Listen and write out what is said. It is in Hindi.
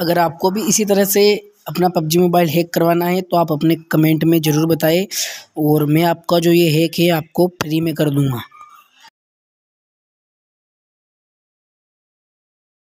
अगर आपको भी इसी तरह से अपना पबजी मोबाइल हैक करवाना है तो आप अपने कमेंट में ज़रूर बताएं और मैं आपका जो ये हैक है आपको फ्री में कर दूँगा